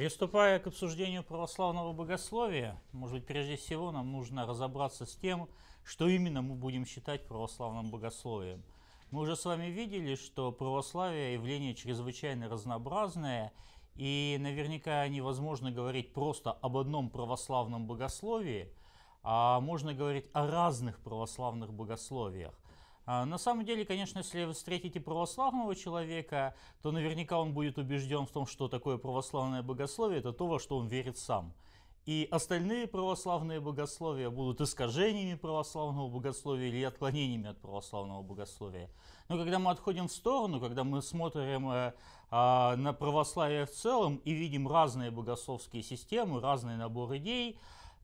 Приступая к обсуждению православного богословия, может быть, прежде всего нам нужно разобраться с тем, что именно мы будем считать православным богословием. Мы уже с вами видели, что православие – явление чрезвычайно разнообразное, и наверняка невозможно говорить просто об одном православном богословии, а можно говорить о разных православных богословиях. А, на самом деле, конечно, если вы встретите православного человека, то наверняка он будет убежден в том, что такое православное богословие – это то, во что он верит сам. И остальные православные богословия будут искажениями православного богословия или отклонениями от православного богословия. Но когда мы отходим в сторону, когда мы смотрим э, э, на православие в целом и видим разные богословские системы, разный набор идей,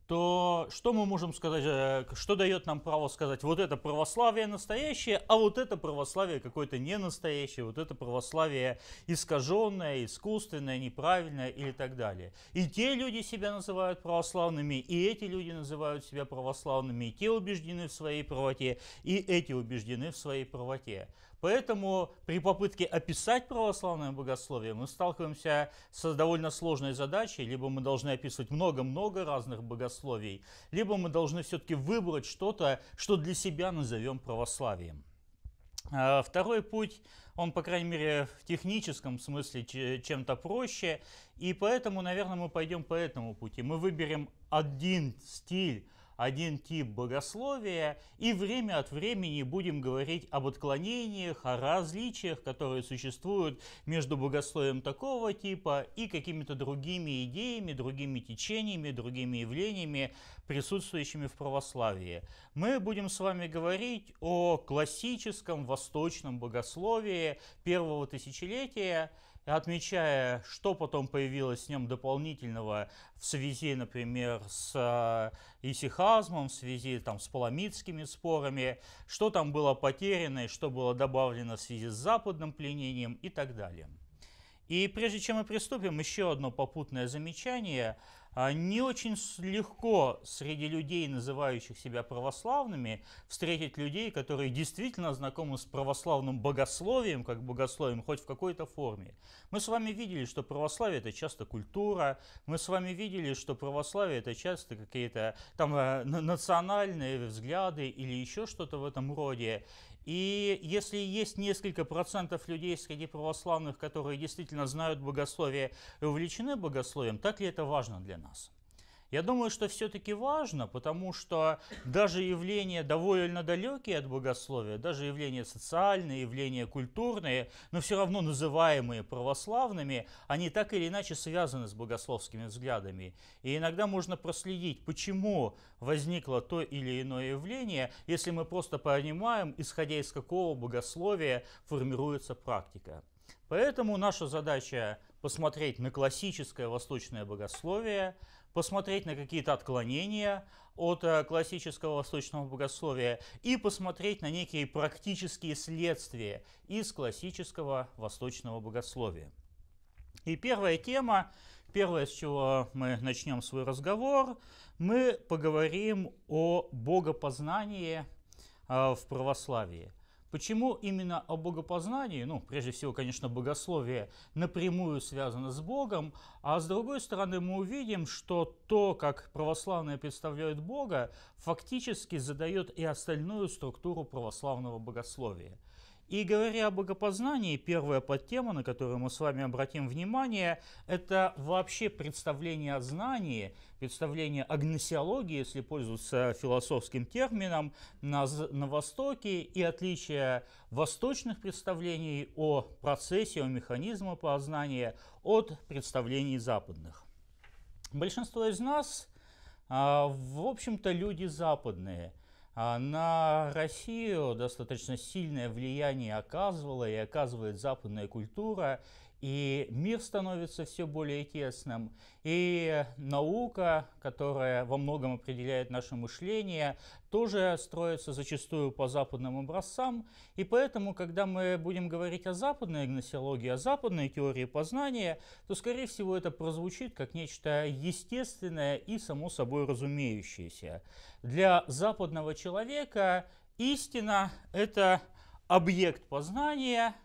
то что мы можем сказать, э, что дает нам право сказать, вот это православие настоящее, а вот это православие какое-то не настоящее, вот это православие искаженное, искусственное, неправильное или так далее. И те люди себя называют православными, и эти люди называют себя православными, и те убеждены в своей правоте, и эти убеждены в своей правоте. Поэтому при попытке описать православное богословие мы сталкиваемся с довольно сложной задачей. Либо мы должны описывать много-много разных богословий, либо мы должны все-таки выбрать что-то, что для себя назовем православием. А, второй путь, он, по крайней мере, в техническом смысле чем-то проще, и поэтому, наверное, мы пойдем по этому пути. Мы выберем один стиль один тип богословия, и время от времени будем говорить об отклонениях, о различиях, которые существуют между богословием такого типа и какими-то другими идеями, другими течениями, другими явлениями, присутствующими в православии. Мы будем с вами говорить о классическом восточном богословии первого тысячелетия, отмечая, что потом появилось в нем дополнительного в связи, например, с э, исихазмом, в связи там, с паламидскими спорами, что там было потеряно и что было добавлено в связи с западным пленением и так далее. И прежде чем мы приступим, еще одно попутное замечание – а, не очень легко среди людей, называющих себя православными, встретить людей, которые действительно знакомы с православным богословием, как богословием, хоть в какой-то форме. Мы с вами видели, что православие – это часто культура, мы с вами видели, что православие – это часто какие-то там э, национальные взгляды или еще что-то в этом роде. И если есть несколько процентов людей среди православных, которые действительно знают богословие и увлечены богословием, так ли это важно для нас? Я думаю, что все-таки важно, потому что даже явления довольно далекие от богословия, даже явления социальные, явления культурные, но все равно называемые православными, они так или иначе связаны с богословскими взглядами. И иногда можно проследить, почему возникло то или иное явление, если мы просто понимаем, исходя из какого богословия формируется практика. Поэтому наша задача посмотреть на классическое восточное богословие – посмотреть на какие-то отклонения от э, классического восточного богословия и посмотреть на некие практические следствия из классического восточного богословия. И первая тема, первое, с чего мы начнем свой разговор, мы поговорим о богопознании э, в православии. Почему именно о богопознании, ну, прежде всего, конечно, богословие напрямую связано с Богом, а с другой стороны мы увидим, что то, как православные представляют Бога, фактически задает и остальную структуру православного богословия. И говоря о богопознании, первая подтема, на которую мы с вами обратим внимание, это вообще представление о знании, представление агносиологии, если пользоваться философским термином, на, на Востоке и отличие восточных представлений о процессе, о механизме познания от представлений западных. Большинство из нас, а, в общем-то, люди западные – а на Россию достаточно сильное влияние оказывала и оказывает западная культура и мир становится все более тесным, и наука, которая во многом определяет наше мышление, тоже строится зачастую по западным образцам, и поэтому, когда мы будем говорить о западной гносеологии, о западной теории познания, то, скорее всего, это прозвучит как нечто естественное и само собой разумеющееся. Для западного человека истина – это объект познания –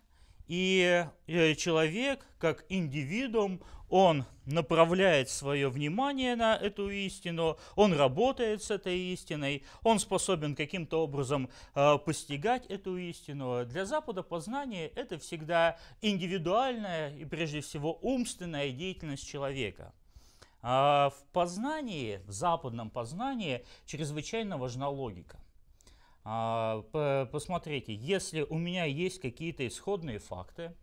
и э, человек, как индивидуум, он направляет свое внимание на эту истину, он работает с этой истиной, он способен каким-то образом э, постигать эту истину. Для Запада познание – это всегда индивидуальная и, прежде всего, умственная деятельность человека. А в познании, в западном познании чрезвычайно важна логика. А, посмотрите, если у меня есть какие-то исходные факты,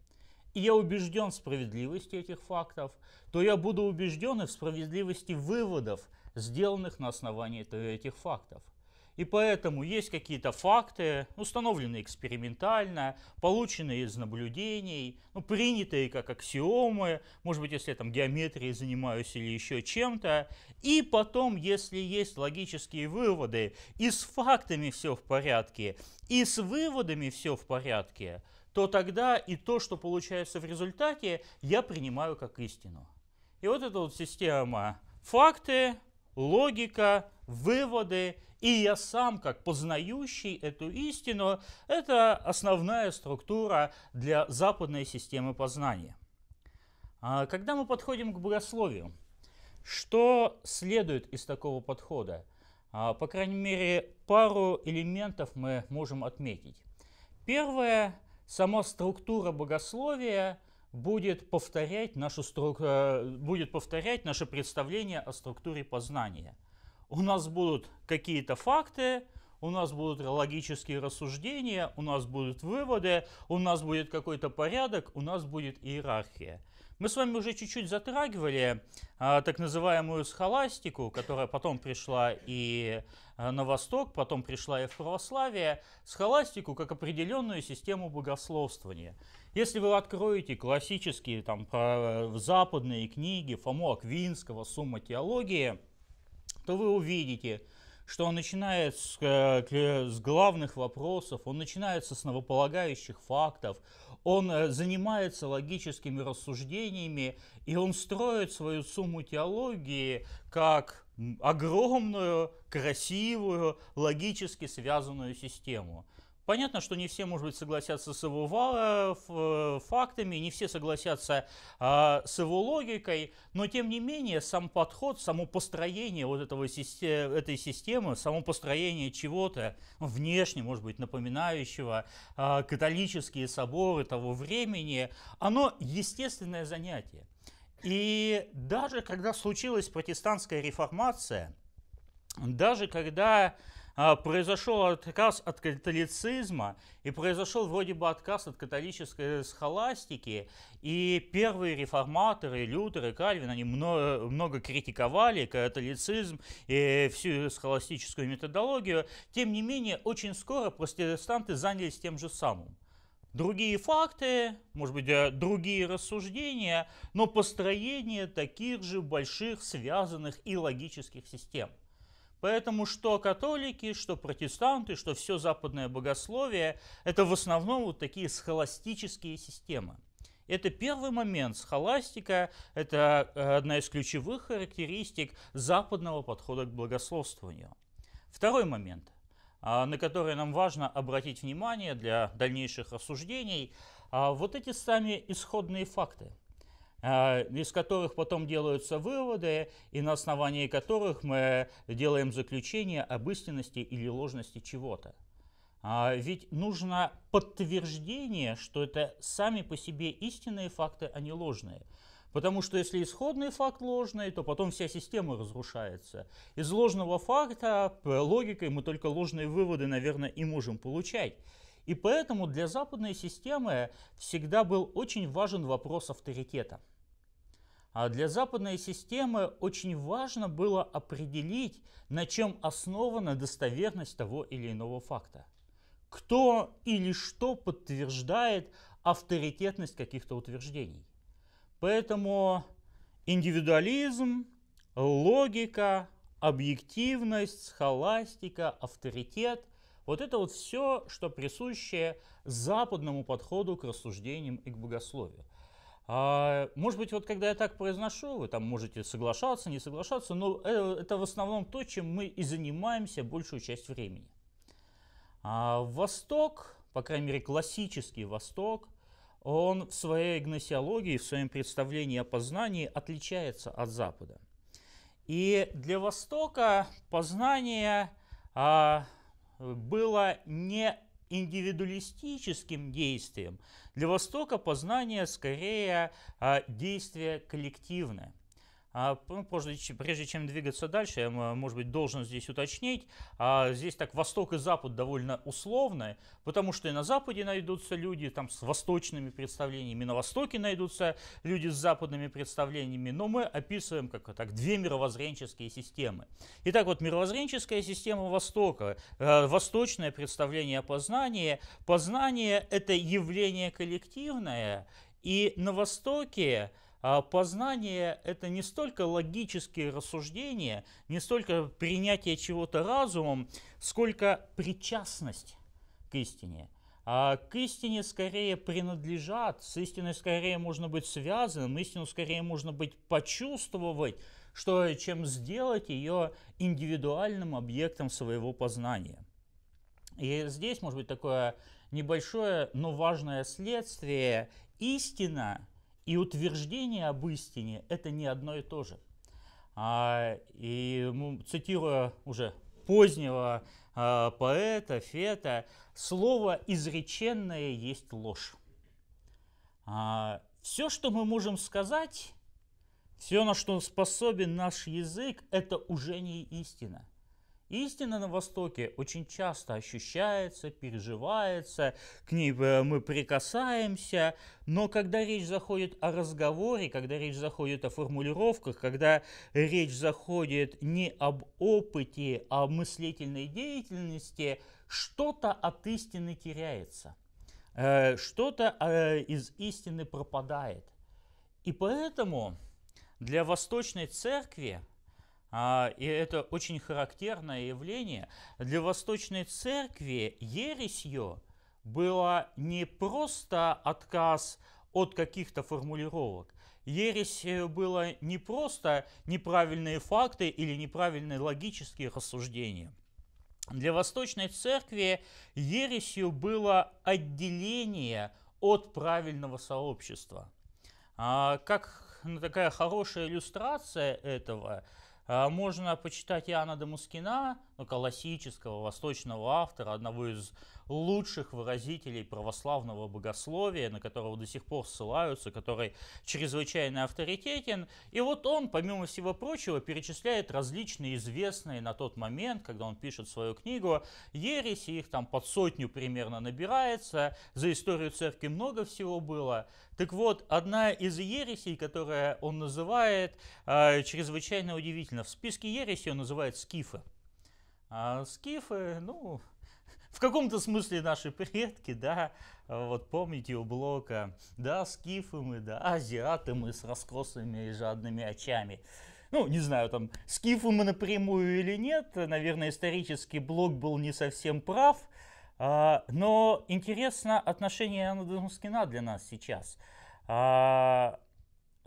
и я убежден в справедливости этих фактов, то я буду убежден и в справедливости выводов, сделанных на основании этих фактов. И поэтому есть какие-то факты, установленные экспериментально, полученные из наблюдений, ну, принятые как аксиомы, может быть, если я там геометрией занимаюсь или еще чем-то. И потом, если есть логические выводы, и с фактами все в порядке, и с выводами все в порядке, то тогда и то, что получается в результате, я принимаю как истину. И вот эта вот система факты, логика, выводы, и я сам, как познающий эту истину, это основная структура для западной системы познания. А, когда мы подходим к богословию, что следует из такого подхода? А, по крайней мере, пару элементов мы можем отметить. Первое, сама структура богословия будет повторять, нашу струк... Э, будет повторять наше представление о структуре познания – у нас будут какие-то факты, у нас будут логические рассуждения, у нас будут выводы, у нас будет какой-то порядок, у нас будет иерархия. Мы с вами уже чуть-чуть затрагивали а, так называемую схоластику, которая потом пришла и а, на Восток, потом пришла и в православие, схоластику как определенную систему богословствования. Если вы откроете классические там, э, западные книги Фомо Аквинского, «Сумма теологии», то вы увидите, что он начинает с, э, с главных вопросов, он начинает с основополагающих фактов, он э, занимается логическими рассуждениями, и он строит свою сумму теологии как огромную, красивую, логически связанную систему – Понятно, что не все, может быть, согласятся с его э, э, фактами, не все согласятся а, с его логикой, но тем не менее сам подход, само построение вот этого, этой системы, само построение чего-то внешне, может быть, напоминающего а, католические соборы того времени, оно естественное занятие. И даже когда случилась протестантская реформация, даже когда а, произошел отказ от католицизма и произошел вроде бы отказ от католической схоластики. И первые реформаторы, Лютер и Кальвин, они много, много критиковали католицизм и всю схоластическую методологию. Тем не менее, очень скоро протестанты занялись тем же самым. Другие факты, может быть, э, другие рассуждения, но построение таких же больших связанных и логических систем – Поэтому что католики, что протестанты, что все западное богословие – это в основном вот такие схоластические системы. Это первый момент. Схоластика – это э, одна из ключевых характеристик западного подхода к благословствованию. Второй момент, а, на который нам важно обратить внимание для дальнейших рассуждений а, – вот эти сами исходные факты – Э, из которых потом делаются выводы, и на основании которых мы делаем заключение об истинности или ложности чего-то. А, ведь нужно подтверждение, что это сами по себе истинные факты, а не ложные. Потому что если исходный факт ложный, то потом вся система разрушается. Из ложного факта э, логикой мы только ложные выводы, наверное, и можем получать. И поэтому для западной системы всегда был очень важен вопрос авторитета. А для западной системы очень важно было определить, на чем основана достоверность того или иного факта. Кто или что подтверждает авторитетность каких-то утверждений. Поэтому индивидуализм, логика, объективность, схоластика, авторитет вот это вот все, что присуще западному подходу к рассуждениям и к богословию. А, может быть, вот когда я так произношу, вы там можете соглашаться, не соглашаться, но э, это в основном то, чем мы и занимаемся большую часть времени. А, восток, по крайней мере классический Восток, он в своей гносеологии, в своем представлении о познании отличается от Запада. И для Востока познание а, было не индивидуалистическим действием. Для Востока познание скорее а, действие коллективное. А, ну, прежде, прежде чем двигаться дальше, я, может быть, должен здесь уточнить. А, здесь так Восток и Запад довольно условные, потому что и на Западе найдутся люди там, с восточными представлениями, на Востоке найдутся люди с западными представлениями, но мы описываем как так, две мировоззренческие системы. Итак, вот мировоззренческая система Востока, э, восточное представление о познании. Познание – это явление коллективное, и на Востоке а познание – это не столько логические рассуждения, не столько принятие чего-то разумом, сколько причастность к истине. А к истине скорее принадлежат, с истиной скорее можно быть связанным, истину скорее можно быть почувствовать, что, чем сделать ее индивидуальным объектом своего познания. И здесь может быть такое небольшое, но важное следствие. Истина – и утверждение об истине – это не одно и то же. А, и ну, цитируя уже позднего а, поэта, Фета, слово «изреченное есть ложь». А, все, что мы можем сказать, все, на что способен наш язык, это уже не истина. Истина на Востоке очень часто ощущается, переживается, к ней э, мы прикасаемся, но когда речь заходит о разговоре, когда речь заходит о формулировках, когда речь заходит не об опыте, а о мыслительной деятельности, что-то от истины теряется, э, что-то э, из истины пропадает. И поэтому для Восточной Церкви – а, и это очень характерное явление. Для Восточной Церкви ересью было не просто отказ от каких-то формулировок. Ересь было не просто неправильные факты или неправильные логические рассуждения. Для Восточной Церкви ересью было отделение от правильного сообщества. А, как ну, такая хорошая иллюстрация этого – а, можно почитать Иоанна Дамускина, ну, классического восточного автора, одного из лучших выразителей православного богословия, на которого до сих пор ссылаются, который чрезвычайно авторитетен. И вот он, помимо всего прочего, перечисляет различные известные на тот момент, когда он пишет свою книгу, ереси, их там под сотню примерно набирается, за историю церкви много всего было. Так вот, одна из ересей, которая он называет, э, чрезвычайно удивительно, в списке ересей он называет скифы. А скифы, ну, в каком-то смысле наши предки, да, вот помните у Блока, да, скифы мы, да, азиаты мы с раскосыми и жадными очами. Ну, не знаю, там, скифы мы напрямую или нет, наверное, исторический Блок был не совсем прав, а, но интересно отношение Анна Дамскина для нас сейчас. А,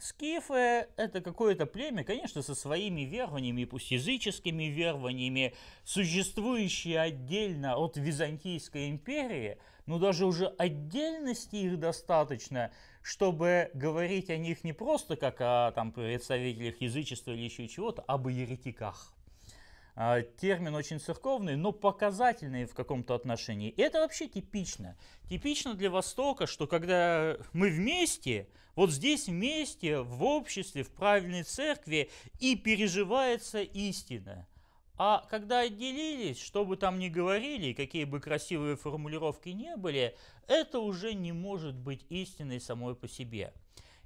Скифы – это какое-то племя, конечно, со своими верованиями, пусть языческими верованиями, существующие отдельно от Византийской империи, но даже уже отдельности их достаточно, чтобы говорить о них не просто как о там, представителях язычества или еще чего-то, а об еретиках. А, термин очень церковный, но показательный в каком-то отношении. Это вообще типично. Типично для Востока, что когда мы вместе, вот здесь вместе, в обществе, в правильной церкви, и переживается истина. А когда отделились, что бы там ни говорили, какие бы красивые формулировки не были, это уже не может быть истиной самой по себе.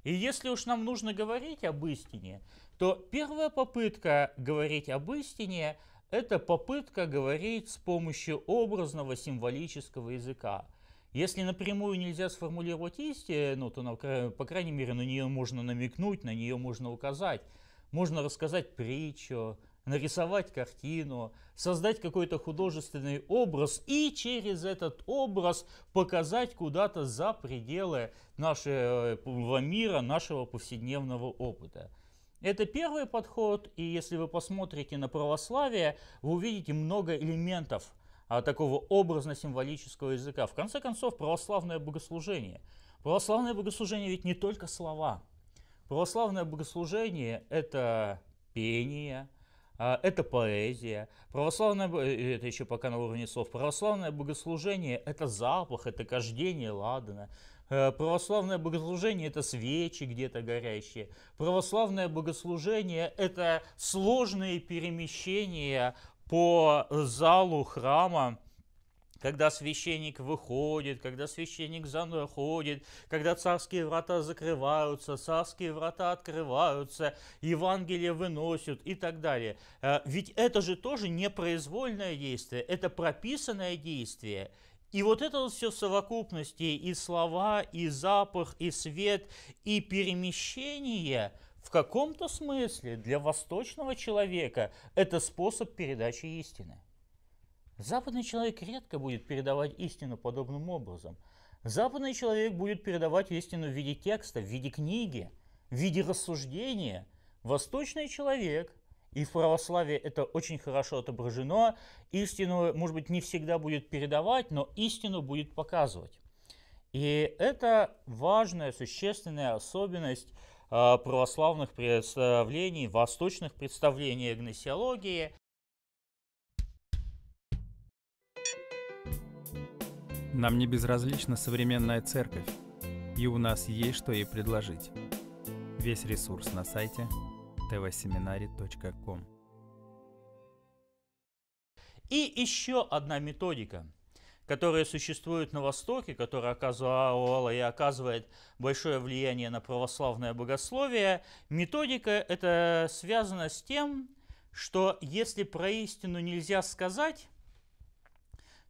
И если уж нам нужно говорить об истине, то первая попытка говорить об истине – это попытка говорить с помощью образного символического языка. Если напрямую нельзя сформулировать истину, ну, то, по крайней мере, на нее можно намекнуть, на нее можно указать. Можно рассказать притчу, нарисовать картину, создать какой-то художественный образ и через этот образ показать куда-то за пределы нашего э, мира, нашего повседневного опыта. Это первый подход, и если вы посмотрите на православие, вы увидите много элементов а, такого образно-символического языка. В конце концов, православное богослужение. Православное богослужение ведь не только слова. Православное богослужение – это пение, а, это поэзия, православное, э, это еще пока на уровне слов, православное богослужение – это запах, это кождение ладана, э, православное богослужение – это свечи где-то горящие, православное богослужение – это сложные перемещения по залу храма, когда священник выходит, когда священник заходит, когда царские врата закрываются, царские врата открываются, Евангелие выносят и так далее. Э, ведь это же тоже непроизвольное действие, это прописанное действие. И вот это все в совокупности, и слова, и запах, и свет, и перемещение в каком-то смысле для восточного человека это способ передачи истины. Западный человек редко будет передавать истину подобным образом. Западный человек будет передавать истину в виде текста, в виде книги, в виде рассуждения. Восточный человек, и в православии это очень хорошо отображено, истину, может быть, не всегда будет передавать, но истину будет показывать. И это важная, существенная особенность а, православных представлений, восточных представлений гносеологии. Нам не безразлична современная церковь, и у нас есть что ей предложить. Весь ресурс на сайте tvseminary.com И еще одна методика, которая существует на Востоке, которая оказывала и оказывает большое влияние на православное богословие. Методика это связана с тем, что если про истину нельзя сказать,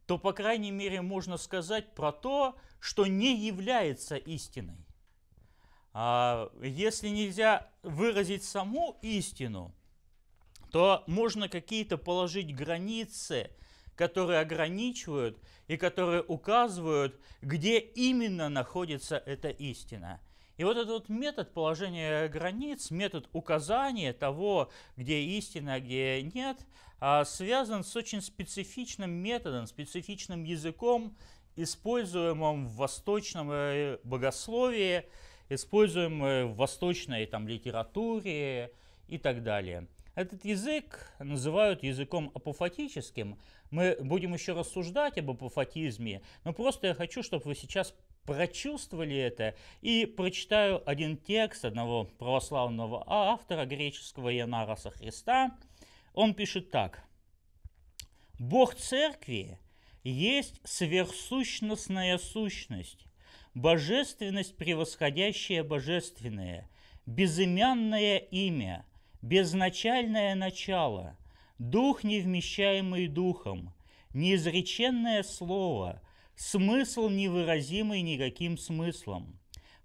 то, по крайней мере, можно сказать про то, что не является истиной. А если нельзя выразить саму истину, то можно какие-то положить границы, которые ограничивают и которые указывают, где именно находится эта истина – и вот этот вот метод положения границ, метод указания того, где истина, а где нет, а, связан с очень специфичным методом, специфичным языком, используемым в восточном э, богословии, используемым в восточной там, литературе и так далее. Этот язык называют языком апофатическим. Мы будем еще рассуждать об апофатизме, но просто я хочу, чтобы вы сейчас прочувствовали это. И прочитаю один текст одного православного автора, греческого Янараса Христа. Он пишет так. «Бог церкви есть сверхсущностная сущность, божественность, превосходящая божественное, безымянное имя, безначальное начало, дух, невмещаемый духом, неизреченное слово – смысл невыразимый никаким смыслом.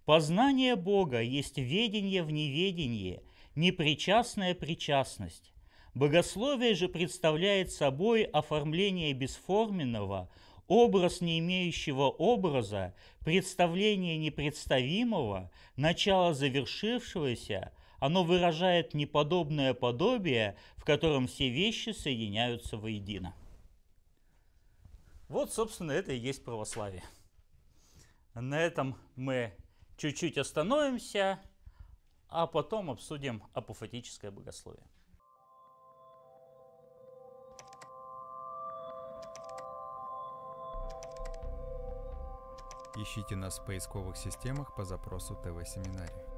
Познание Бога есть ведение в неведении, непричастная причастность. Богословие же представляет собой оформление бесформенного, образ не имеющего образа, представление непредставимого, начало завершившегося, оно выражает неподобное подобие, в котором все вещи соединяются воедино. Вот, собственно, это и есть православие. На этом мы чуть-чуть остановимся, а потом обсудим апофатическое богословие. Ищите нас в поисковых системах по запросу ТВ-семинария.